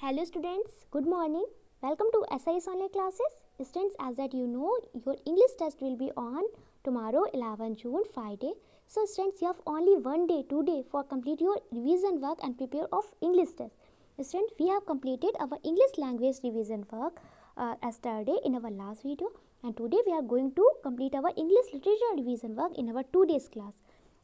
Hello students, good morning. Welcome to SIS online classes. Students, as that you know, your English test will be on tomorrow 11 June Friday. So students, you have only one day, two day for complete your revision work and prepare of English test. Students, we have completed our English language revision work uh, yesterday in our last video and today we are going to complete our English literature revision work in our two days class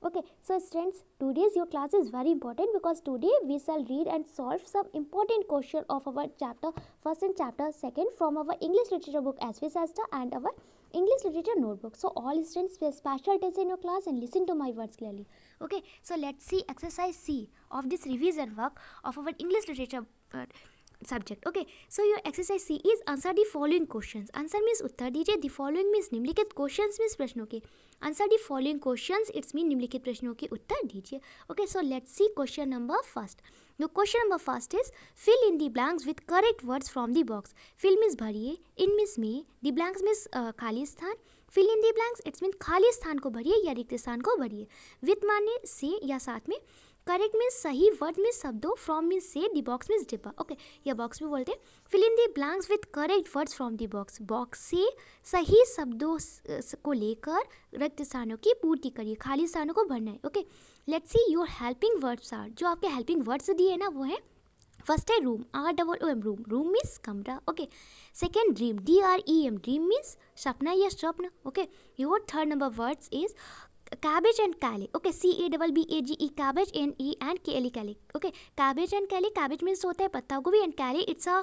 okay so friends today's your class is very important because today we shall read and solve some important question of our chapter first and chapter second from our english literature book as well as the and our english literature notebook so all students pay special attention in your class and listen to my words clearly okay so let's see exercise c of this revision work of our english literature uh, subject okay so your exercise C is answer the following questions answer means उत्तर दीजिए the following means निम्नलिखित questions means प्रश्नों के answer the following questions it's mean निम्नलिखित प्रश्नों के उत्तर दीजिए okay so let's see question number first दो question number first is fill in the blanks with correct words from the box fill means भरिए in means मे the blanks means खाली स्थान fill in the blanks it's mean खाली स्थान को भरिए या रिक्त स्थान को भरिए विद माने से या साथ में करेक्ट मीन्स सही वर्ड मीन्स शब्दों फ्रॉम मीन्स से दी बॉक्स मीन्स डिब्बा ओके या बॉक्स भी बोलते हैं fill in the blanks with correct words from the box box से सही शब्दों को लेकर रक्त स्थानों की पूर्ति करिए खाली स्थानों को भरना है okay let's see your helping words are जो आपके हेल्पिंग वर्ड्स दिए हैं ना वो हैं फर्स्ट है room R double O M room room means कमरा okay second dream D R E M dream means सपना या स्वप्न okay your third number words is and and okay C A double B A G E e cabbage E and K एली kale okay cabbage and kale cabbage means होता है पत्ता गोभी and kale it's a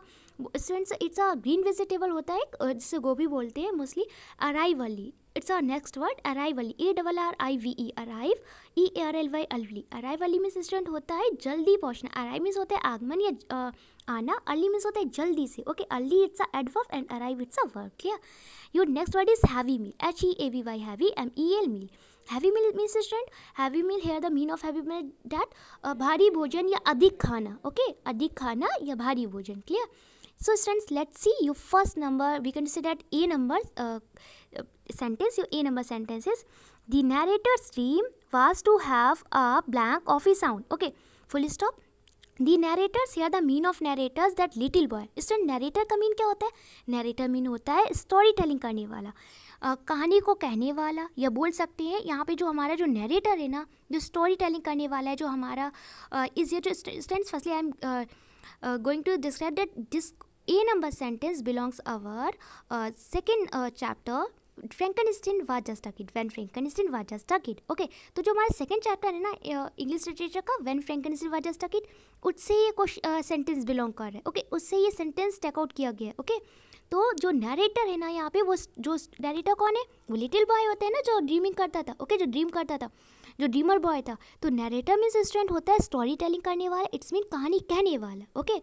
it's a green vegetable होता है जिसे गोभी बोलते हैं mostly arrive early it's a next word arrive early A double R I V E arrive E A R L Y अल्वली अराइव अली मीन्स स्टूडेंट होता है जल्दी पहुँचना अराइव मीन्स होता है आगमन या आना अर्ली मीन्स होता है जल्दी से okay early it's a adverb and arrive it's a verb clear your next word is heavy meal H E A V Y heavy M E L meal heavy meal means student heavy meal here the mean of heavy meal that भारी भोजन या अधिक खाना okay okay? अधिक खाना या भारी भोजन clear so students let see you first number we can see that A number sentence you A number is the narrator dream was to have a blank of a sound okay full stop the narrator's या the mean of narrator's that little boy student narrator का mean क्या होता है narrator mean होता है story telling करने वाला आ, कहानी को कहने वाला या बोल सकते हैं यहाँ पे जो हमारा जो नरेटर है ना जो स्टोरी टेलिंग करने वाला है जो हमारा इज ये जो sentence firstly I am going to describe that this A number sentence belongs our second chapter Frankenstein was just a kid when Frankenstein was just a kid okay तो जो हमारा सेकंड चैप्टर है ना English literature का when Frankenstein was just a kid उससे ये sentence belong कर रहा है ओके उससे ये सेंटेंस टेकआउट किया गया है ओके तो जो नरेटर है ना यहाँ पे वो जो नरेटर कौन है वो लिटिल बॉय होता है ना जो ड्रीमिंग करता था ओके जो ड्रीम करता था जो ड्रीमर बॉय था तो नरेटर मीन्स स्टूडेंट होता है स्टोरी टेलिंग करने वाला इट्स मीन कहानी कहने वाला ओके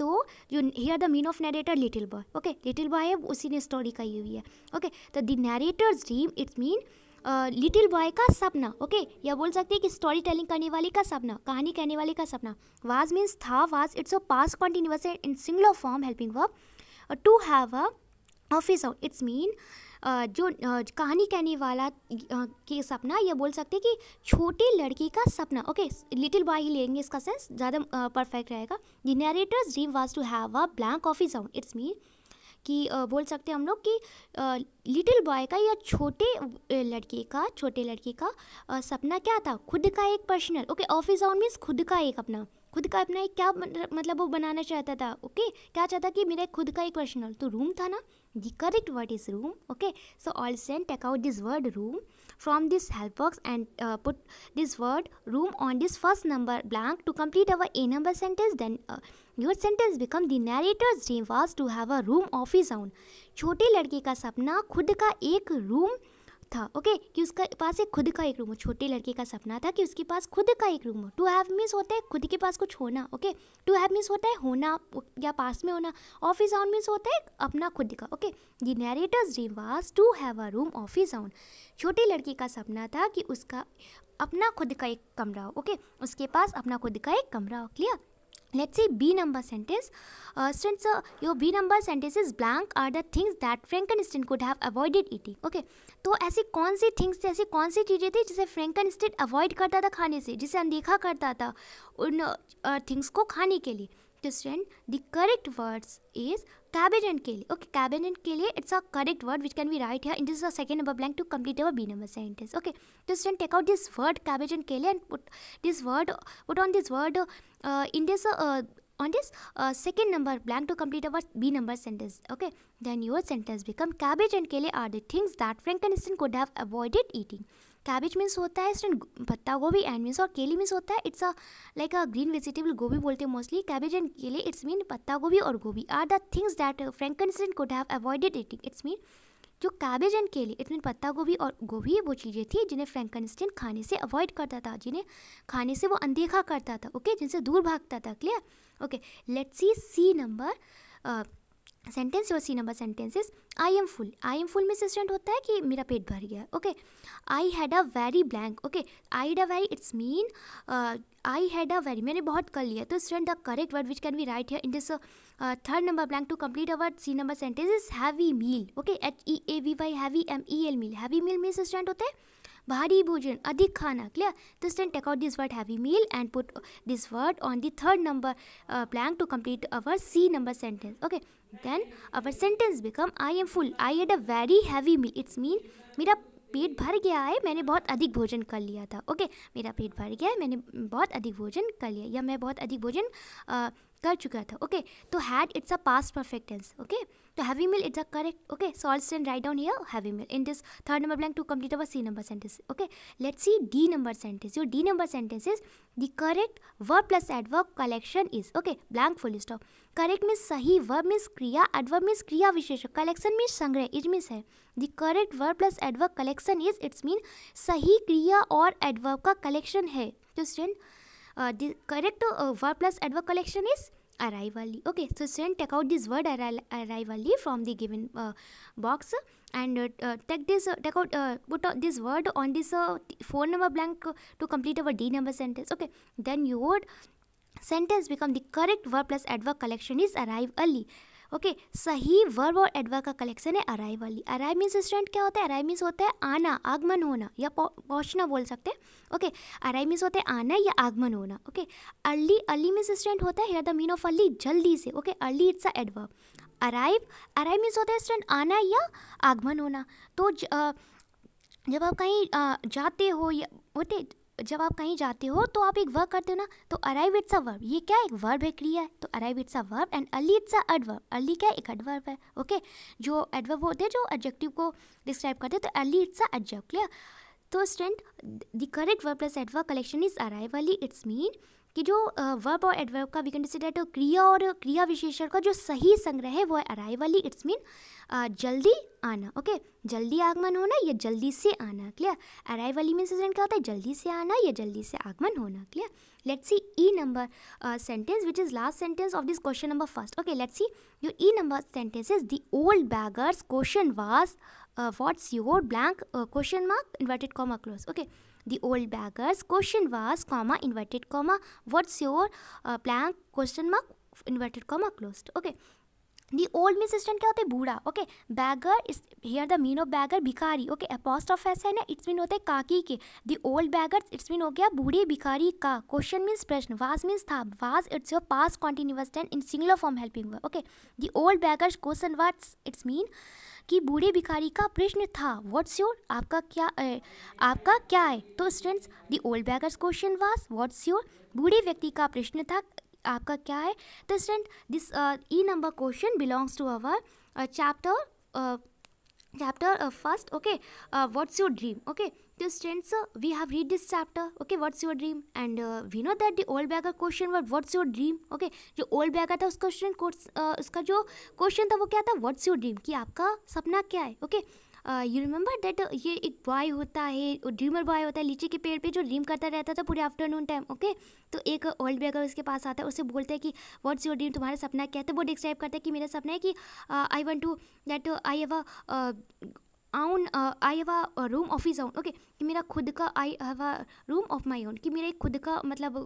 तो you here the mean of narrator little boy okay little boy है उसी ने स्टोरी कही हुई है ओके तो the narrator's dream it's mean little boy का सपना ओके या बोल सकते हैं कि स्टोरी टेलिंग करने वाले का सपना कहानी कहने वाले का सपना वाज मीन्स था was it's a past continuous in singular form helping verb to have a of his own it's mean जो कहानी कहने वाला के सपना ये बोल सकते कि छोटी लड़की का सपना ओके लिटिल बॉय ही लेंगे इसका सेंस ज़्यादा परफेक्ट रहेगा the narrator's dream was to have a blank of his own it's mean कि बोल सकते हम लोग कि लिटिल बॉय का या छोटे लड़के का छोटे लड़के का सपना क्या था खुद का एक personal okay of his own means खुद का एक अपना खुद का अपना एक क्या मतलब, मतलब वो बनाना चाहता था ओके क्या चाहता कि मेरा खुद का एक पर्सनल तो रूम था ना the correct word is room okay so all send take out this word room from this help box and put this word room on this first number blank to complete our A number sentence then your sentence become the narrator's dream was to have a room of his own छोटे लड़के का सपना खुद का एक room था okay कि उसके पास एक खुद का एक रूम हो छोटे लड़के का सपना था कि उसके पास खुद का एक रूम हो टू हैव मिस होता है खुद के पास कुछ होना ओके टू हैव मिस होता है होना या पास में होना ऑफिस आउन मिस होता है अपना खुद का okay the narrator's dream was to have a room of his own छोटे लड़के का सपना था कि उसका अपना खुद का एक कमरा हो ओके उसके पास अपना खुद का एक कमरा हो clear let's say b number sentence uh, students so your b number sentence is blank are the things that frankenstein could have avoided eating okay तो ऐसी कौन सी थिंग्स थी ऐसी कौन सी चीज़ें थी जिसे फ्रेंकनस्टेन अवॉइड करता था खाने से जिसे अनदेखा करता था उन थिंग्स uh, को खाने के लिए तो student the correct words is Cabbage and Kale. Okay, cabbage and Kale, it's a correct word which can be right here. In this is a second number blank to complete our B number sentence. Okay, just then take out this word cabbage and Kale and put this word, put on this word uh, in this, uh, on this uh, second number blank to complete our B number sentence. Okay, then your sentence become cabbage and Kale are the things that Frankenstein could have avoided eating. Cabbage means होता है stand पत्ता गोभी and means और केली means होता है it's a like a green vegetable गोभी बोलते हैं mostly cabbage and kale it's mean पत्ता गोभी और गोभी are the things that Frankenstein could have avoided eating it's mean जो cabbage and kale it's mean पत्ता गोभी और गोभी वो चीज़ें थी जिन्हें फ्रेंकनस्टेंट खाने से अवॉइड करता था जिन्हें खाने से वो अनदेखा करता था ओके okay? जिनसे दूर भागता था clear okay let's see C number sentence और C number sentences I am full I am full में सिस्टेंट होता है कि मेरा पेट भर गया okay I had a very blank okay I had a very it's mean I had a very मैंने बहुत कर लिया तो student the correct word which can be write here in this third number blank to complete our C number sentence is heavy meal okay H E A V Y heavy M E L meal heavy meal में सिस्टेंट होते हैं भारी भोजन अधिक खाना clear तो student take out this word heavy meal and put this word on the third number blank to complete our C number sentence okay then our sentence become I am full I had a very heavy meal it's mean मेरा पेट भर गया है मैंने बहुत अधिक भोजन कर लिया था ओके okay, मेरा पेट भर गया है मैंने बहुत अधिक भोजन कर लिया या मैं बहुत अधिक भोजन कर चुका था ओके तो had it's a past perfect tense okay तो heavy meal it's a correct okay सॉल्स and write down here heavy meal in this third number blank to complete our C number sentence okay let's see D number sentence your D number sentence is the correct verb plus adverb collection is okay blank full stop correct means सही verb means क्रिया adverb means क्रिया विशेष collection means संग्रह it means है the correct verb plus adverb collection is it's mean सही क्रिया और adverb का कलेक्शन है तो student uh, the correct uh, verb plus adverb collection is arrivally okay so send take out this word arrive arrivally from the given uh, box and uh, uh take this uh, take out uh, put out this word on this phone uh, number blank to complete our d number sentence okay then your sentence become the correct verb plus adverb collection is arrive early okay सही वर्ब और adverb का collection है arrive वाली arrive means student क्या होता है arrive means होता है आना आगमन होना या पहुँचना बोल सकते हैं ओके अराइव मीन्स होता है आना या आगमन होना okay early early means student होता है here the mean of early जल्दी से okay early it's a adverb arrive arrive means होता है स्टूडेंट आना या आगमन होना तो ज, आ, जब आप कहीं आ, जाते हो या होते जब आप कहीं जाते हो तो आप एक वर्ब करते हो ना तो अराइव इट्स अ वर्ब ये क्या एक वर्ब है क्रिया है तो arrive it's a verb and early it's a adverb early क्या एक एडवर्ब है ओके जो एडवर्ब होते हैं जो एडजेक्टिव को डिस्क्राइब करते हैं तो early it's a adjective clear तो student the correct verb plus adverb collection is arrive early it's mean कि जो वर्ब और एडवर्ब का वी कैन डिसाइड तो क्रिया और क्रिया विशेषण का जो सही संग्रह है वो है अराइवली इट्स मीन जल्दी आना ओके okay? जल्दी आगमन होना या जल्दी से आना क्लियर अराइवली मीन इसमें क्या होता है जल्दी से आना या जल्दी से आगमन होना clear let's see E number sentence which is last sentence of this question number first okay let's see your E number sentence is the old beggar's question was what's your blank question mark inverted comma close okay the old beggars question was comma inverted comma what's your uh, plan question mark inverted comma closed okay the old mean सिस्टम क्या होता है बूढ़ा okay beggar is here the mean of beggar भिखारी okay apostrophe ऐसा है ना it's mean होते हैं काकी के the old beggar it's mean हो गया बूढ़े भिखारी का क्वेश्चन मीन्स प्रश्न वाज मीन्स था was it's your past continuous tense in singular form helping okay the old beggar's question what's it's mean कि बूढ़े भिखारी का प्रश्न था व्हाट्स योर आपका क्या है आपका क्या है तो students the old beggar's question was what's your बूढ़े व्यक्ति का प्रश्न था आपका क्या है तो student this E number question belongs to our chapter chapter uh, first okay uh, what's your dream okay to students uh, we have read this chapter okay what's your dream and uh, we know that the old bag question was what's your dream okay jo old bag tha था question course uh, uska jo question tha wo kya tha what's your dream ki aapka sapna kya hai okay you remember that ये एक boy होता है dreamer boy होता है लीची के पेड़ पे जो ड्रीम करता रहता था पूरे आफ्टरनून टाइम ओके तो एक ओल्ड बेगर उसके पास आता है उसे बोलता है कि व्हाट्स योर ड्रीम तुम्हारा सपना क्या है तो वो डिस्क्राइब करता है कि मेरा सपना है कि I want to that I have a own I have a room room of his own okay कि मेरा खुद का आई have a room of my own कि मेरा एक खुद का मतलब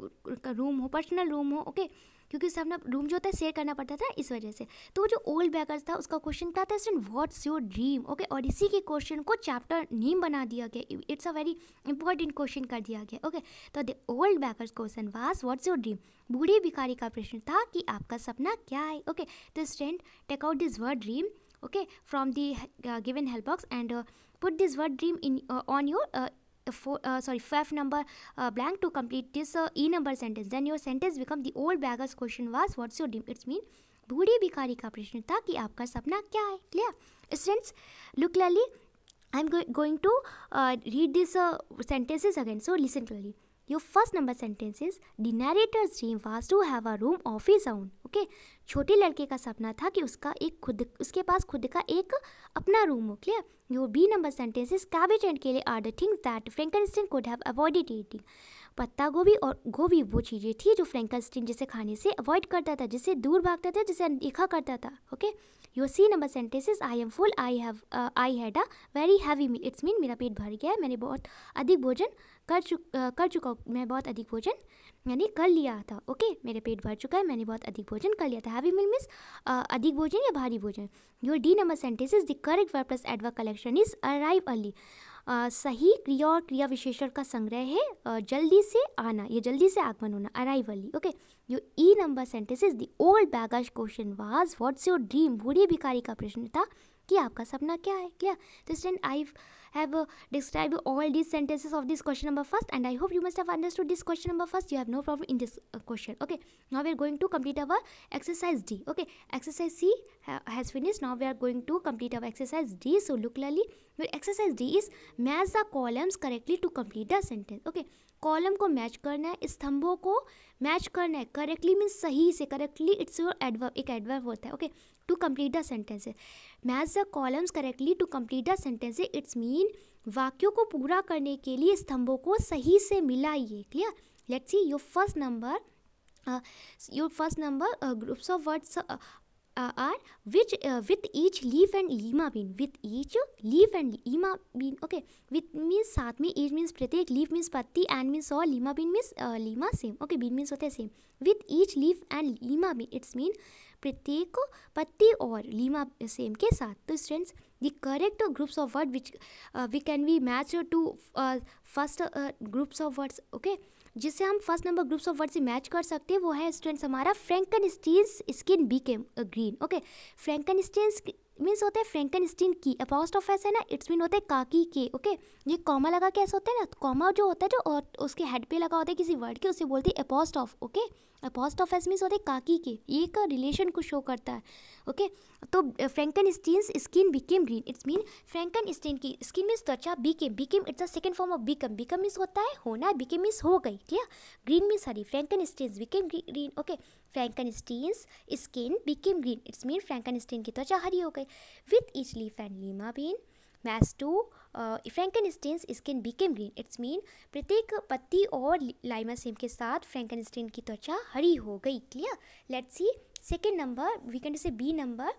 रूम हो पर्सनल रूम हो ओके okay? क्योंकि सब ना रूम जो होता है शेयर करना पड़ता था इस वजह से तो वो जो ओल्ड बैकर्स था उसका क्वेश्चन था था student what's your dream okay और इसी के क्वेश्चन को चैप्टर नेम बना दिया गया it's a very important question कर दिया गया ओके तो the old beggar's question was what's your dream बूढ़ी भिखारी का प्रश्न था कि आपका सपना क्या है ओके तो student take out this word dream okay from the uh, given help box and uh, put this word dream in uh, on your uh, Four, uh, sorry five number blank to complete this e number sentence then your sentence become the old baggers question was what's your dream it's mean बूढ़ी भिखारी का प्रश्न था कि आपका सपना क्या है clear students look clearly I am going to read this sentences again so listen clearly your first number sentence is the narrator's dream was to have a room of his own. छोटे लड़के का सपना था कि उसका एक खुद उसके पास खुद का एक अपना रूम हो clear your B number sentence is cabbage and kale are the things that Frankenstein could have avoided eating पत्ता गोभी और गोभी वो चीज़ें थी जो फ्रेंकनस्टीन जिसे खाने से अवॉइड करता था जिसे दूर भागता था जिसे अनदेखा करता था okay your C number sentence is I am full I have I had a very heavy meal it's mean मेरा पेट भर गया है मैंने बहुत अधिक भोजन कर चुक कर चुका हूँ मैं बहुत अधिक भोजन यानी कर लिया था ओके मेरे पेट भर चुका है मैंने बहुत अधिक भोजन कर लिया था हैवी मिल मीन्स अधिक भोजन या भारी भोजन your D number sentence is the correct word plus एडवा कलेक्शन इज अराइव अर्ली सही क्रिया और क्रिया विशेषण का संग्रह है जल्दी से आना या जल्दी से आगमन होना arrive early okay your E number sentence is the old beggar's question was what's your dream बूढ़ी भिखारी का प्रश्न था कि आपका सपना क्या है क्लियर तो students I have uh, described all these sentences of this question number first and I hope you must have understood this question number first. You have no problem in this uh, question. Okay. Now we are going to complete our exercise D. Okay. Exercise C ha has finished. Now we are going to complete our exercise D. So look clearly. Your exercise D is match the columns correctly to complete the sentence. Okay. Column को match करना है स्तंभों को match करना है correctly means सही से correctly it's your adverb एक एडवर्ब होता है okay okay? To complete the sentence match the columns correctly to complete the sentence it's mean वाक्यों को पूरा करने के लिए स्तंभों को सही से मिलाइए clear let's see your first number your first number groups of words are which with each leaf and lima bean with each leaf and lima bean okay with means साथ में ईच मीन्स प्रत्येक leaf means पत्ती and means और lima bean means lima सेम okay bean means होते हैं सेम with each leaf and lima bean it's mean प्रत्येक पत्ती और लीमा सेम के साथ तो students the correct groups of word which we can we match to first groups of words okay जिससे हम first number groups of word से मैच कर सकते हैं वो है स्टूडेंट्स हमारा फ्रेंकन स्टीन्स स्किन के green okay Frankenstein's means होता है फ्रेंकन स्टीन की अपोस्ट ऑफ ऐसा है ना इट्स मीन होता है काकी के ओके ये कॉमा लगा के ऐसा होता है ना कॉमा जो होता है जो और उसके हेड पे लगा होता है किसी वर्ड के उसे बोलते हैं apostrophe okay okay? Apostrophe एसमिस होते काकी के ये का रिलेशन को शो करता है ओके तो Frankenstein's skin became green it's mean Frankenstein की स्किन मीन्स त्वचा became became it's a second form of become become means होता है होना बीकेम मीन्स हो गई क्लियर ग्रीन मीन्स हरी Frankenstein's became green okay Frankenstein's skin became green it's mean Frankenstein की त्वचा हरी हो गई with each leaf and lima bean match to Frankenstein skin became green it's mean प्रत्येक पत्ती और लाइमा same के साथ स्टेन की त्वचा हरी हो गई clear let's see second number we can say B number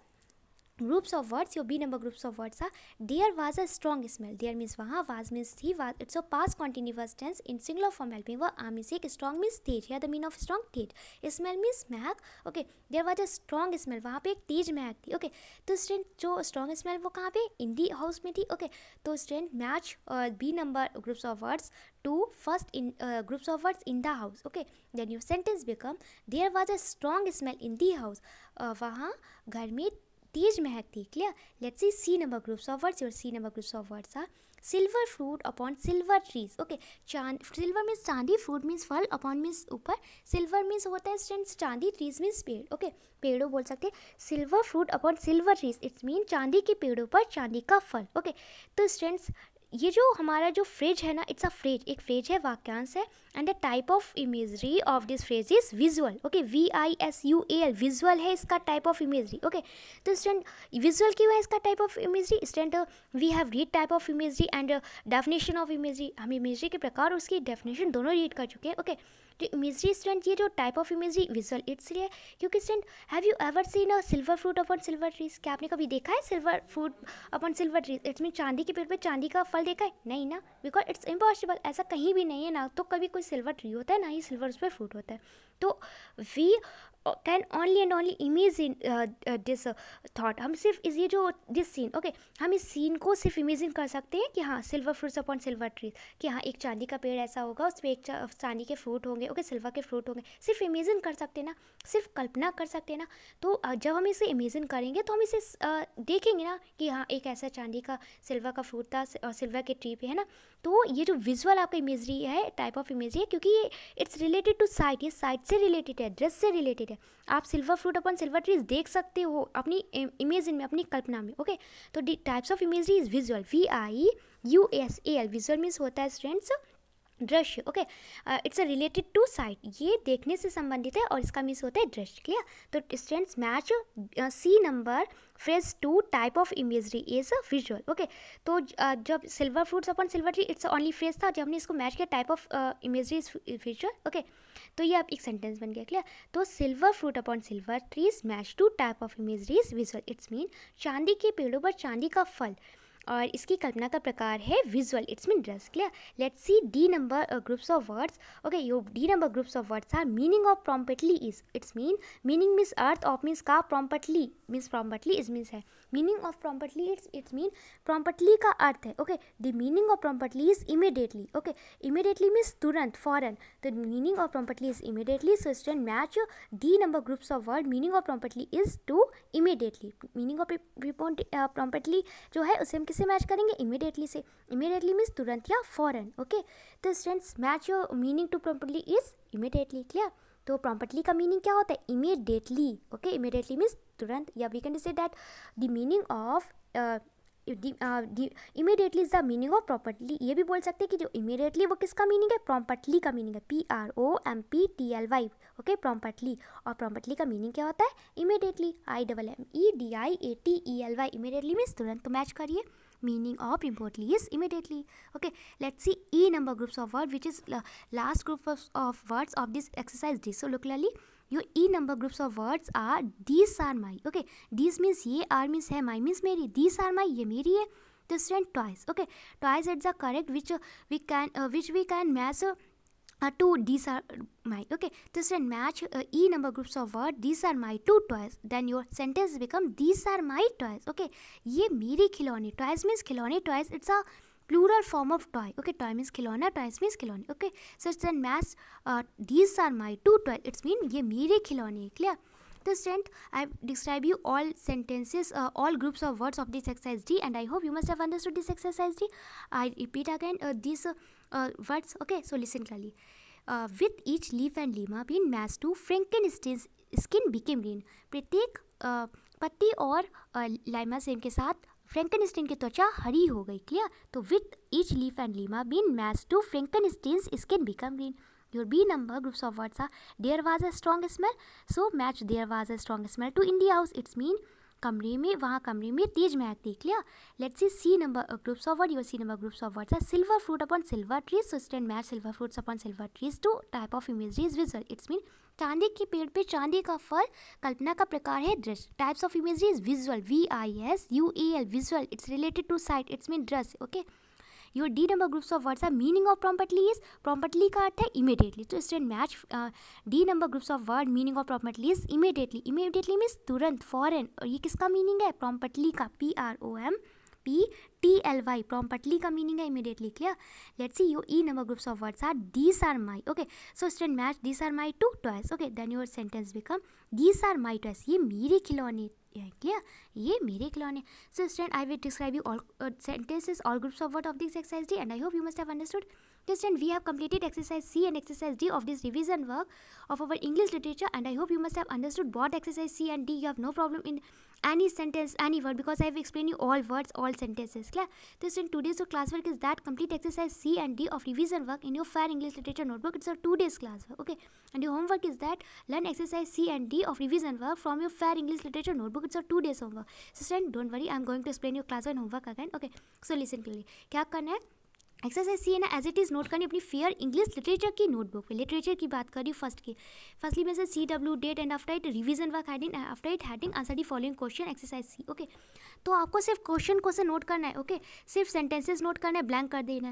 groups of words your B number groups of words are there was a strong smell there means वहाँ वाज मीन्स थी was it's a past continuous tense in single of formal पी व आ मीस एक strong means तेज या the mean of strong तेज स्मेल मीन्स महक okay there was a strong smell वहाँ पे एक तेज महक थी ओके तो स्ट्रेंड जो स्ट्रॉन्ग स्मेल वो कहाँ पे इन दी हाउस में थी ओके तो students match B number groups of words to first in groups of words in the house okay then your sentence become there was a strong smell in the house वहाँ घर में तेज महक थी clear let's see C number groups of words your C number groups of words are silver fruit upon silver trees okay चांद silver means चांदी fruit means फल upon means ऊपर सिल्वर मीन्स होता है स्टूडेंट्स चांदी ट्रीज मीन्स पेड़ okay पेड़ों बोल सकते हैं silver fruit upon silver trees it's mean चांदी के पेड़ों पर चांदी का फल ओके तो स्टूडेंट्स ये जो हमारा जो फ्रिज है ना इट्स अ फ्रिज एक फ्रिज है वाक्यांश है and the type of imagery of this phrase is visual okay V I S U A L visual है इसका टाइप ऑफ इमेजरी ओके तो स्टैंड विजुअल क्यों है इसका type of imagery students we have read type of imagery and definition of imagery हम imagery के प्रकार उसकी डेफिनेशन दोनों रीड कर चुके हैं ओके okay? तो इमेजरी स्टूडेंट ये जो type of imagery visual it's लिए क्योंकि student have you ever seen a silver fruit upon silver trees क्या आपने कभी देखा है silver fruit upon silver trees it's mean चांदी के पेड़ पर पे चांदी का फल देखा है नहीं ना बिकॉज इट्स इम्पॉसिबल ऐसा कहीं भी नहीं है ना तो कभी कोई सिल्वर ट्री होता है ना ही सिल्वर उस पर फ्रूट होता है तो we can only and only imagine this thought हम सिर्फ इस ये जो दिस सीन ओके हम इस सीन को सिर्फ इमेजिन कर सकते हैं कि हाँ silver fruits upon silver trees कि हाँ एक चांदी का पेड़ ऐसा होगा उसमें एक चांदी के फ्रूट होंगे ओके सिल्वर के फ्रूट होंगे सिर्फ इमेजिन कर सकते हैं ना सिर्फ कल्पना कर सकते हैं ना तो जब हम इसे इमेजिन करेंगे तो हम इसे देखेंगे ना कि हाँ एक ऐसा चांदी का सिल्वर का फ्रूट था और सिल्वर के ट्री पे है ना तो ये जो विजुअल आपका इमेजरी है टाइप ऑफ इमेजरी है क्योंकि ये इट्स रिलेटेड टू साइट ये साइट से रिलेटेड है ड्रेस से रिलेटेड है आप silver fruit upon silver trees देख सकते हो अपनी इमेज में अपनी कल्पना में ओके तो types of imagery is visual V I U S A L visual means होता है स्टूडेंट्स दृश्य okay it's a related to sight ये देखने से संबंधित है और इसका मीन्स होता है दृश्य क्लियर तो students match C number phrase to type of imagery is a visual okay तो uh, जब silver fruits upon silver tree it's only phrase था जब हमने इसको मैच किया type of imagery is visual okay तो ये आप एक सेंटेंस बन गया क्लियर तो silver fruit upon silver trees match to type of imagery is visual it's mean चांदी के पेड़ों पर चांदी का फल और इसकी कल्पना का प्रकार है विजुअल इट्स मीन ड्रेस clear let's see D number groups of words okay your D number groups of words are meaning of promptly is it's mean meaning means अर्थ ऑफ मीन्स का promptly means promptly is means है meaning of promptly it's it's mean promptly का अर्थ है okay the meaning of promptly is immediately okay immediately means तुरंत फॉरन the meaning of promptly is immediately so student match D number groups of word meaning of promptly is to immediately meaning of promptly जो है उसे हम से match करेंगे immediately से immediately means तुरंत या फॉरन ओके तो students match your meaning to properly is immediately clear तो प्रॉपर्टली का मीनिंग क्या होता है इमीडिएटली ओके इमीडिएटली मीन्स तुरंत या we can say that the meaning of immediately is the meaning of properly ये भी बोल सकते हैं कि जो इमीडिएटली वो किसका मीनिंग है प्रॉपर्टली का मीनिंग है P R O M P T L Y okay properly और प्रॉपर्टली का मीनिंग क्या होता है immediately I double M E D I A T E L Y immediately means तुरंत तो मैच करिए meaning of importantly is immediately okay let's see e number groups of words which is the last group of, of words of this exercise d so locally your e number groups of words are these are my okay these means ye are means hai my means meri these are my ye meri hai this and twice okay twice it's the correct which uh, we can uh, which we can match uh, uh, two these are my okay this can match uh, e number groups of word these are my two toys then your sentence become these are my toys okay ye meri khilone toys means khilone toys it's a plural form of toy okay toy means khilona toys means khilone okay so it's then match uh, these are my two toys it's mean ye mere khilone clear this strength i describe you all sentences uh, all groups of words of this exercise d and i hope you must have understood this exercise d i repeat again uh, these uh, uh, words okay so listen clearly uh, with each leaf and lima being mass to frankenstein's skin became green प्रत्येक पत्ती और lima सेम के sath Frankenstein की त्वचा हरी हो गई क्लियर तो with each leaf and lima bean match to Frankenstein skin become green Your B number, groups of words are There was a strong smell. So match there was a strong smell to India house. It's mean कमरे में वहाँ कमरे में तेज महक देख लिया let's see C number groups of word your C number groups of words are silver fruit upon silver trees so students match silver fruits upon silver trees to type of imagery is visual it's mean चांदी के पेड़ पे चांदी का फल कल्पना का प्रकार है ड्रेस types of imagery is visual V I S U A L visual it's related to sight it's mean ड्रेस okay your D number groups of words are meaning of properly is properly का अर्थ है immediately तो student match D number groups of word meaning of properly is immediately immediately means तुरंत फॉरन और ये किसका मीनिंग है प्रॉपर्टली का P R O M P T L Y properly का मीनिंग है immediately clear let see you E number groups of words are these are my okay so student match these are my to toys okay then your sentence become these are my toys ये मेरे खिलौने yeah, clear ye mere clone so student i will describe you all uh, sentences all groups of word of this exercise d and i hope you must have understood so student we have completed exercise c and exercise d of this revision work of our english literature and i hope you must have understood what exercise c and d you have no problem in any sentence any word because i have explained you all words all sentences clear so student today's classwork is that complete exercise c and d of revision work in your fair english literature notebook it's a two days classwork okay and your homework is that learn exercise c and d of revision work from your fair english literature notebook it's a two days homework assistant don't worry i'm going to explain your class and homework again okay so listen clearly क्या करना है exercise सी है ना as it is note करनी अपनी fair English literature की notebook में literature की बात करी फर्स्ट की फर्स्टली में से C W date and after it revision work heading after it heading answer the following question exercise C okay तो आपको सिर्फ क्वेश्चन को से नोट करना है ओके okay? सिर्फ सेंटेंसेस नोट करना है ब्लैंक कर देना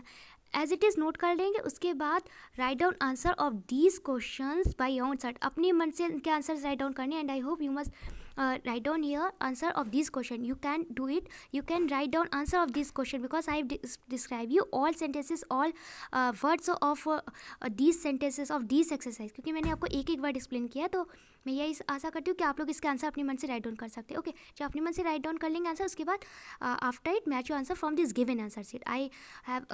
है एज इट इज़ नोट कर लेंगे उसके बाद write down answer of these question by your self अपने मन से इनके आंसर राइट डाउन करने and I hope you must uh, write down here answer of this question you can do it you can write down answer of this question because i have de describe you all sentences all uh, words of uh, uh, these sentences of these exercise kyunki maine aapko ek ek word explain kiya to मैं यही आशा करती हूँ कि आप लोग इसके answer अपने मन से राइट डाउन कर सकते हैं ओके जो अपने मन से राइट डाउन कर लेंगे आंसर उसके बाद after it match you answer from this given answer sheet I have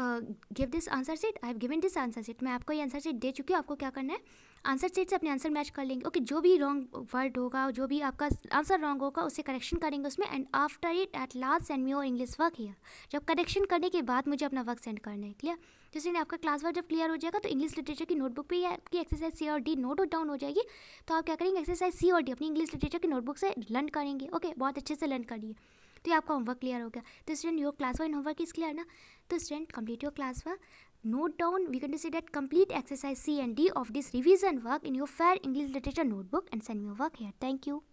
give this answer sheet I have given this answer sheet मैं आपको ये आंसर सीट दे चुकी हूँ आपको क्या करना है आंसर सेट से अपने आंसर मैच कर लेंगे ओके जो भी रॉन्ग वर्ड होगा जो भी आपका आंसर रॉन्ग होगा उसे करेक्शन करेंगे उसमें and after it at last send me और इंग्लिश वर्क हियर जब करेक्शन करने के बाद मुझे अपना वर्क सेंड करना है क्लियर तो इसलिए आपका क्लास वर्क जब क्लियर हो जाएगा तो इंग्लिश लिटरेचर की नोटबुक पर आपकी एक्सरसाइज सी और डी नोट डाउन हो जाएगी तो आप क्या करेंगे एक्सरसाइज सी और डी अपनी इंग्लिश लिटरेचर की नोटबुक से लर्न करेंगे ओके बहुत अच्छे से लर्न करिए तो ये आपका होमवर्क क्लियर हो गया तो student your class work in homework is clear ना तो student complete your class work note down we can say that complete exercise C and D of this revision work in your fair English literature notebook and send me your work here. Thank you.